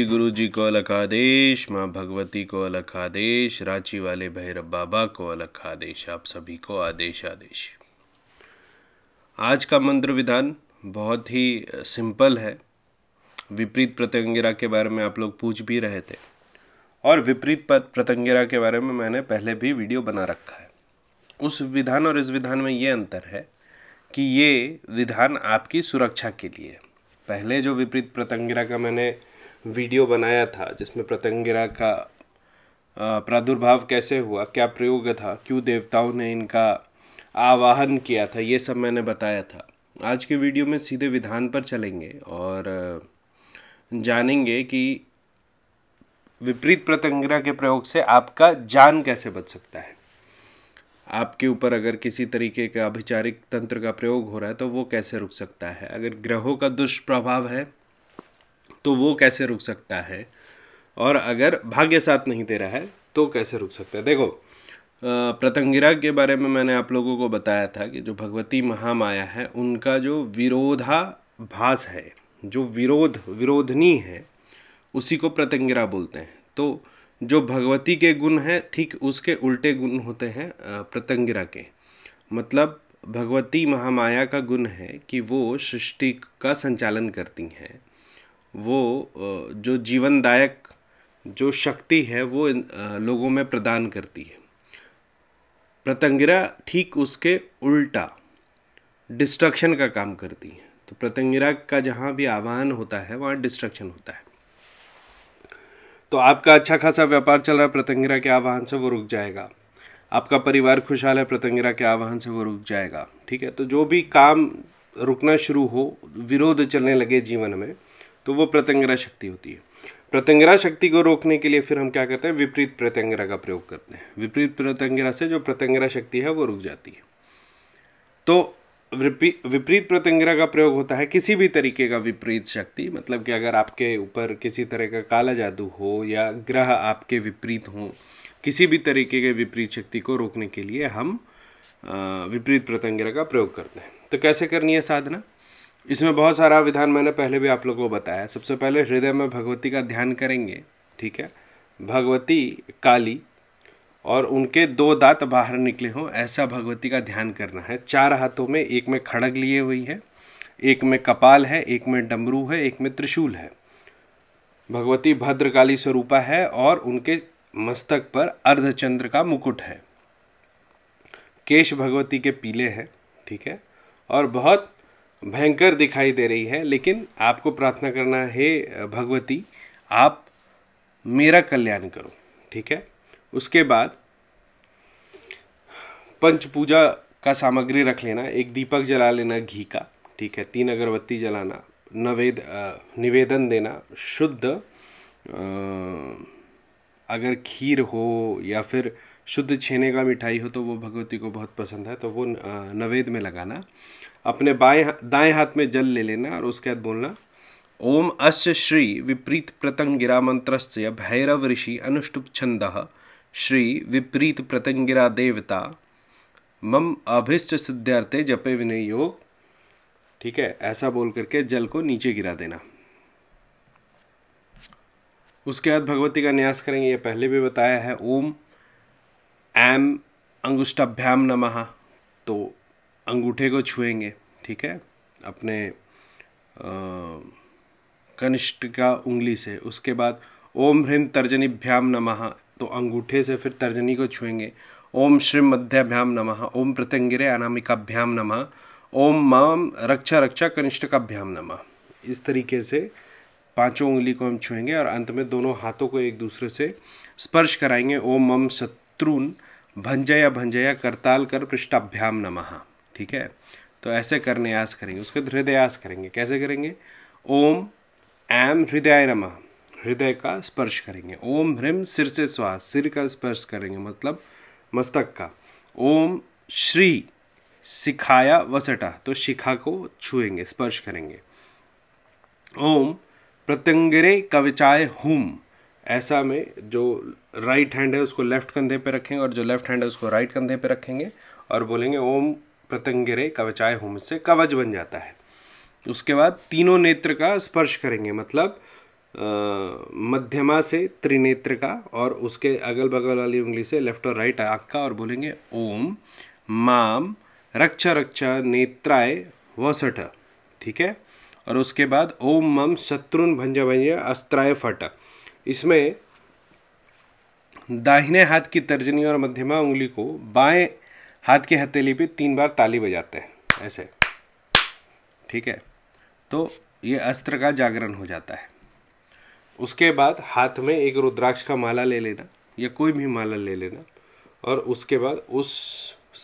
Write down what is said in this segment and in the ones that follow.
जी गुरु जी को अलग आदेश माँ भगवती को अलग आदेश रांची वाले भैरव बाबा को अलग आदेश आप सभी को आदेश आदेश आज का मंत्र विधान बहुत ही सिंपल है विपरीत प्रत्यंगिरा के बारे में आप लोग पूछ भी रहे थे और विपरीत प्रत्यंगिरा के बारे में मैंने पहले भी वीडियो बना रखा है उस विधान और इस विधान में ये अंतर है कि ये विधान आपकी सुरक्षा के लिए पहले जो विपरीत प्रतंगिरा का मैंने वीडियो बनाया था जिसमें प्रतंगिरा का प्रादुर्भाव कैसे हुआ क्या प्रयोग था क्यों देवताओं ने इनका आवाहन किया था ये सब मैंने बताया था आज के वीडियो में सीधे विधान पर चलेंगे और जानेंगे कि विपरीत प्रतंगिरा के प्रयोग से आपका जान कैसे बच सकता है आपके ऊपर अगर किसी तरीके का अभिचारिक तंत्र का प्रयोग हो रहा है तो वो कैसे रुक सकता है अगर ग्रहों का दुष्प्रभाव है तो वो कैसे रुक सकता है और अगर भाग्य साथ नहीं दे रहा है तो कैसे रुक सकता है देखो प्रतंगिरा के बारे में मैंने आप लोगों को बताया था कि जो भगवती महामाया है उनका जो विरोधाभास है जो विरोध विरोधनी है उसी को प्रतंगिरा बोलते हैं तो जो भगवती के गुण हैं ठीक उसके उल्टे गुण होते हैं प्रतंगिरा के मतलब भगवती महामाया का गुण है कि वो सृष्टि का संचालन करती हैं वो जो जीवनदायक जो शक्ति है वो लोगों में प्रदान करती है प्रतंगिरा ठीक उसके उल्टा डिस्ट्रक्शन का काम करती है तो प्रतंगिरा का जहाँ भी आह्वान होता है वहाँ डिस्ट्रक्शन होता है तो आपका अच्छा खासा व्यापार चल रहा है प्रतंगिरा के आह्वान से वो रुक जाएगा आपका परिवार खुशहाल है प्रतंगिरा के आह्वान से वो रुक जाएगा ठीक है तो जो भी काम रुकना शुरू हो विरोध चलने लगे जीवन में तो वो प्रत्यंगरा शक्ति होती है प्रत्यंग्रह शक्ति को रोकने के लिए फिर हम क्या करते हैं विपरीत प्रत्यंगरा का प्रयोग करते हैं विपरीत प्रत्यंगरा से जो प्रत्यंगरा शक्ति है वो रुक जाती है तो विपरीत प्रत्यंग्रह का प्रयोग होता है किसी भी तरीके का विपरीत शक्ति मतलब कि अगर आपके ऊपर किसी तरह का काला जादू हो या ग्रह आपके विपरीत हों किसी भी तरीके के विपरीत शक्ति को रोकने के लिए हम विपरीत प्रत्यंगरा का प्रयोग करते हैं तो कैसे करनी है साधना इसमें बहुत सारा विधान मैंने पहले भी आप लोगों को बताया सबसे पहले हृदय में भगवती का ध्यान करेंगे ठीक है भगवती काली और उनके दो दांत बाहर निकले हों ऐसा भगवती का ध्यान करना है चार हाथों में एक में खड़ग लिए हुई है एक में कपाल है एक में डमरू है एक में त्रिशूल है भगवती भद्रकाली स्वरूपा है और उनके मस्तक पर अर्धचंद्र का मुकुट है केश भगवती के पीले हैं ठीक है और बहुत भयंकर दिखाई दे रही है लेकिन आपको प्रार्थना करना है भगवती आप मेरा कल्याण करो ठीक है उसके बाद पंच पूजा का सामग्री रख लेना एक दीपक जला लेना घी का ठीक है तीन अगरबत्ती जलाना नवेद निवेदन देना शुद्ध अगर खीर हो या फिर शुद्ध छेने का मिठाई हो तो वो भगवती को बहुत पसंद है तो वो नवेद में लगाना अपने बाएं दाएं हाथ में जल ले लेना और उसके बाद बोलना ओम अश श्री विपरीत प्रतंगिरा मंत्रस्य भैरव ऋषि अनुष्टुप छंद श्री विपरीत प्रतंगिरा देवता मम अभिष्ट सिद्धार्थे जपे विनय योग ठीक है ऐसा बोल करके जल को नीचे गिरा देना उसके बाद भगवती का न्यास करेंगे ये पहले भी बताया है ओम एम अंगुष्टाभ्याम नमः तो अंगूठे को छुएंगे ठीक है अपने कनिष्ठ का उंगली से उसके बाद ओम ह्रीम तर्जनीभ्याम नमः तो अंगूठे से फिर तर्जनी को छुएंगे ओम श्री मध्याभ्याम नमः ओम प्रत्यंगिरे अनामिकाभ्याम नमः ओम माम रक्षा रक्षा कनिष्ठ काभ्याम नमः इस तरीके से पांचों उंगली को हम छुएंगे और अंत में दोनों हाथों को एक दूसरे से स्पर्श कराएंगे ओम मम शत्रुन भंजया भंजया करताल कर पृष्ठाभ्याम नमः ठीक है तो ऐसे करने आस करेंगे उसके हृदयास करेंगे कैसे करेंगे ओम एम हृदय नमः हृदय का स्पर्श करेंगे ओम ह्रीम सिर से श्वास सिर का स्पर्श करेंगे मतलब मस्तक का ओम श्री शिखाया वसटा तो शिखा को छुएंगे स्पर्श करेंगे ओम प्रत्यंगिरे कविचाय हुम ऐसा में जो राइट हैंड है उसको लेफ्ट कंधे पे रखेंगे और जो लेफ्ट हैंड है उसको राइट कंधे पे रखेंगे और बोलेंगे ओम प्रत्यंगरे कवचाय होम से कवच बन जाता है उसके बाद तीनों नेत्र का स्पर्श करेंगे मतलब मध्यमा से त्रिनेत्र का और उसके अगल बगल वाली उंगली से लेफ्ट और राइट आँख का और बोलेंगे ओम माम रक्षा रक्षा नेत्राय वसठ ठीक है और उसके बाद ओम मम शत्रुन भंज भंज अस्त्राय फट इसमें दाहिने हाथ की तर्जनी और मध्यमा उंगली को बाएं हाथ की हथेली पे तीन बार ताली बजाते हैं ऐसे ठीक है तो ये अस्त्र का जागरण हो जाता है उसके बाद हाथ में एक रुद्राक्ष का माला ले लेना या कोई भी माला ले लेना और उसके बाद उस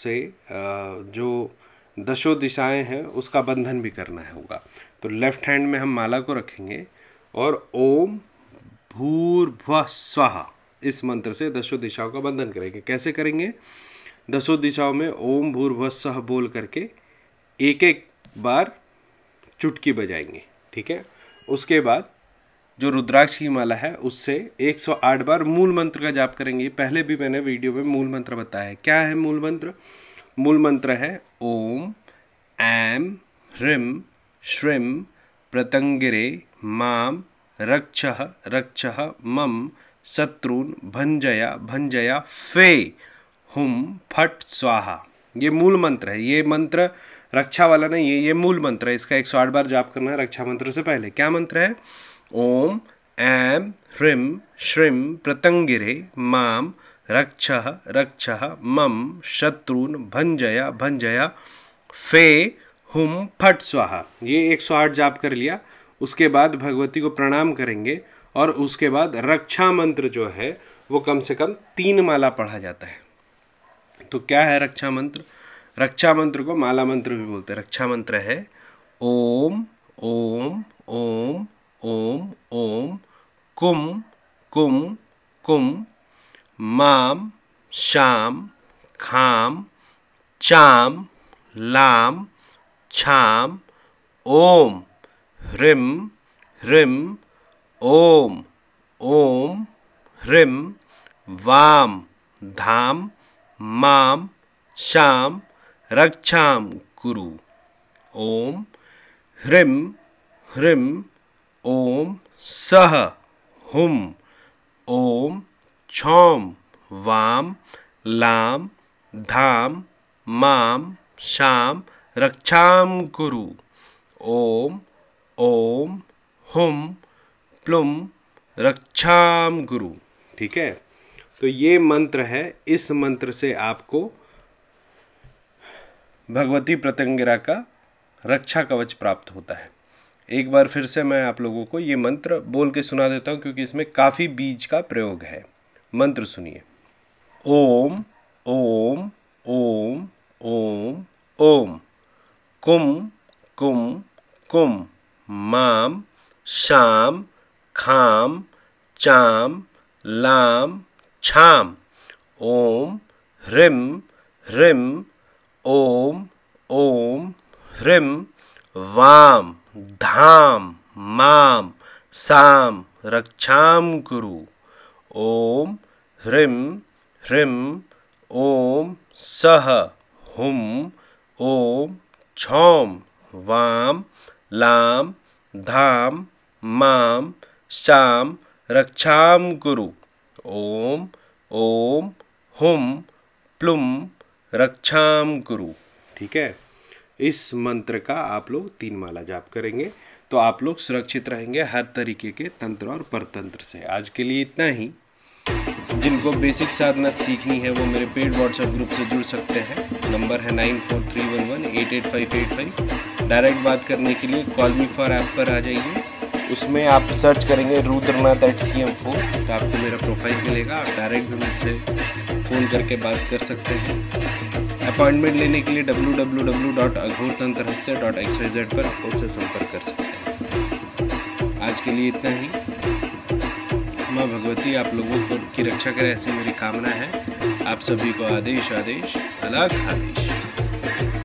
से जो दशो दिशाएं हैं उसका बंधन भी करना होगा तो लेफ्ट हैंड में हम माला को रखेंगे और ओम भूर्भ स्वाहा इस मंत्र से दशो दिशाओं का बंधन करेंगे कैसे करेंगे दशो दिशाओं में ओम भूर्भ सह बोल करके एक एक बार चुटकी बजाएंगे ठीक है उसके बाद जो रुद्राक्ष की माला है उससे 108 बार मूल मंत्र का जाप करेंगे पहले भी मैंने वीडियो में मूल मंत्र बताया है क्या है मूल मंत्र मूल मंत्र है ओम ऐम ह्रीम श्रीम प्रतंगिरे माम रक्ष रक्ष मम शत्रुन भंजया भंजया फे हुम फट स्वाहा ये मूल मंत्र है ये मंत्र रक्षा वाला नहीं है ये मूल मंत्र है इसका एक सौ आठ बार जाप करना है रक्षा मंत्र से पहले क्या मंत्र है ओम ऐम ह्रीम श्रीम प्रतंगिरे माम रक्ष रक्ष मम शत्रुन भंजया भंजया फे हुम फट स्वाहा ये एक सौ आठ जाप कर लिया उसके बाद भगवती को प्रणाम करेंगे और उसके बाद रक्षा मंत्र जो है वो कम से कम तीन माला पढ़ा जाता है तो क्या है रक्षा मंत्र रक्षा मंत्र को माला मंत्र भी बोलते हैं रक्षा मंत्र है ओम ओम ओम ओम ओम कुम कुम कुम माम शाम खाम चाम लाम छाम ओम ह्रिम ह्रिम ओम ओम ह्रिम वाम धाम माम शाम रक्षा कुरु ओम ह्रिम ह्रिम ओम सह हुम ओम छोम वाम लाम धाम माम शाम रक्षाम कुरु ओम ओम हुम प्लुम रक्षाम गुरु ठीक है तो ये मंत्र है इस मंत्र से आपको भगवती प्रतंगिरा का रक्षा कवच प्राप्त होता है एक बार फिर से मैं आप लोगों को ये मंत्र बोल के सुना देता हूँ क्योंकि इसमें काफ़ी बीज का प्रयोग है मंत्र सुनिए ओम ओम ओम ओम ओम कुम कुम कुम माम शाम खाम चाम लाम छाम ओम ह्रिम ह्रिम ओम ओम ह्रिम वाम धाम माम साम रक्षाम गुरु ओम ह्रीं ह्रीं ॐ सह हुम ॐ छौम वाम लाम धाम माम शां रक्षाम कुरु ओम ओम हुम प्लुम रक्षाम गुरु ठीक है इस मंत्र का आप लोग तीन माला जाप करेंगे तो आप लोग सुरक्षित रहेंगे हर तरीके के तंत्र और परतंत्र से आज के लिए इतना ही जिनको बेसिक साधना सीखनी है वो मेरे पेड व्हाट्सएप ग्रुप से जुड़ सकते हैं नंबर है nine four three one one eight eight five eight five direct बात करने के लिए कॉल मी फॉर ऐप पर आ जाइए उसमें आप सर्च करेंगे Rudranath at C M four तो आपको मेरा प्रोफाइल मिलेगा आप डायरेक्ट भी मुझसे फ़ोन करके बात कर सकते हैं अपॉइंटमेंट लेने के लिए W W W dot Aghorhasya dot X Y Z पर उनसे संपर्क कर सकते हैं आज के लिए इतना ही माँ भगवती आप लोगों को की रक्षा करें ऐसी मेरी कामना है आप सभी को आदेश आदेश अलग आदेश